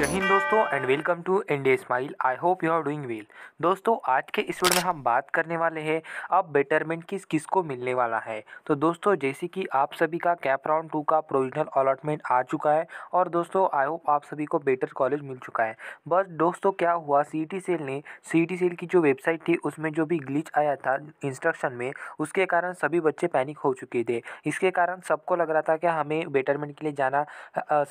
जय हिंद दोस्तों and welcome to India smile I hope you are doing well दोस्तों आज के इस वीडियो में हम बात करने वाले हैं अब बेटरमेंट किस किस को मिलने वाला है तो दोस्तों जैसे कि आप सभी का कैप राउंड टू का प्रोविजनल अलॉटमेंट आ चुका है और दोस्तों आई होप आप सभी को बेटर कॉलेज मिल चुका है बस दोस्तों क्या हुआ सी टी सेल ने सी टी सेल की जो वेबसाइट थी उसमें जो भी ग्लिच आया था इंस्ट्रक्शन में उसके कारण सभी बच्चे पैनिक हो चुके थे इसके कारण सबको लग रहा था कि हमें बेटरमेंट के लिए जाना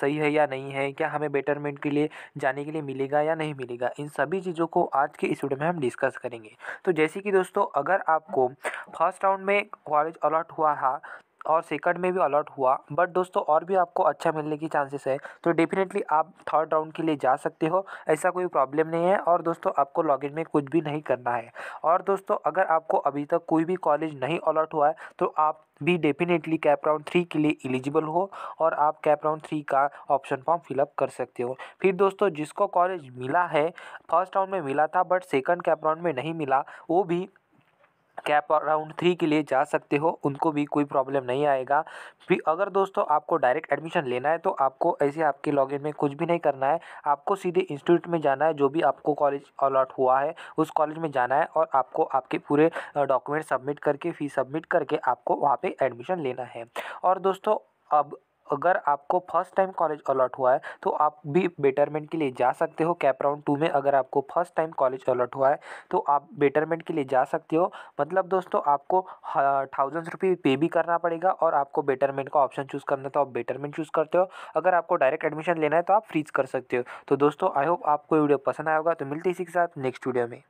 सही है या नहीं है क्या हमें बेटरमेंट के लिए लिए जाने के लिए मिलेगा या नहीं मिलेगा इन सभी चीज़ों को आज के इस वीडियो में हम डिस्कस करेंगे तो जैसे कि दोस्तों अगर आपको फर्स्ट राउंड में कॉलेज अलॉट हुआ था और सेकंड में भी अलॉट हुआ बट दोस्तों और भी आपको अच्छा मिलने की चांसेस है तो डेफिनेटली आप थर्ड राउंड के लिए जा सकते हो ऐसा कोई प्रॉब्लम नहीं है और दोस्तों आपको लॉगिन में कुछ भी नहीं करना है और दोस्तों अगर आपको अभी तक कोई भी कॉलेज नहीं अलॉट हुआ है तो आप भी डेफिनेटली कैप राउंड थ्री के लिए एलिजिबल हो और आप कैप राउंड थ्री का ऑप्शन फॉर्म फिलअप कर सकते हो फिर दोस्तों जिसको कॉलेज मिला है फर्स्ट राउंड में मिला था बट सेकंड कैप राउंड में नहीं मिला वो भी कैप राउंड थ्री के लिए जा सकते हो उनको भी कोई प्रॉब्लम नहीं आएगा फिर अगर दोस्तों आपको डायरेक्ट एडमिशन लेना है तो आपको ऐसे आपके लॉगिन में कुछ भी नहीं करना है आपको सीधे इंस्टीट्यूट में जाना है जो भी आपको कॉलेज अलॉट हुआ है उस कॉलेज में जाना है और आपको आपके पूरे डॉक्यूमेंट सबमिट करके फ़ीस सबमिट करके आपको वहाँ पर एडमिशन लेना है और दोस्तों अब अगर आपको फर्स्ट टाइम कॉलेज अलॉट हुआ है तो आप भी बेटरमेंट के लिए जा सकते हो कैप राउंड टू में अगर आपको फर्स्ट टाइम कॉलेज अलॉट हुआ है तो आप बेटरमेंट के लिए जा सकते हो मतलब दोस्तों आपको थाउजेंड्स रुपये पे भी करना पड़ेगा और आपको बेटरमेंट का ऑप्शन चूज़ करना तो आप बेटरमेंट चूज़ करते हो अगर आपको डायरेक्ट एडमिशन लेना है तो आप फ्रीज कर सकते हो तो दोस्तों आई होप आपको वीडियो पसंद आएगा तो मिलती इसी के साथ नेक्स्ट वीडियो में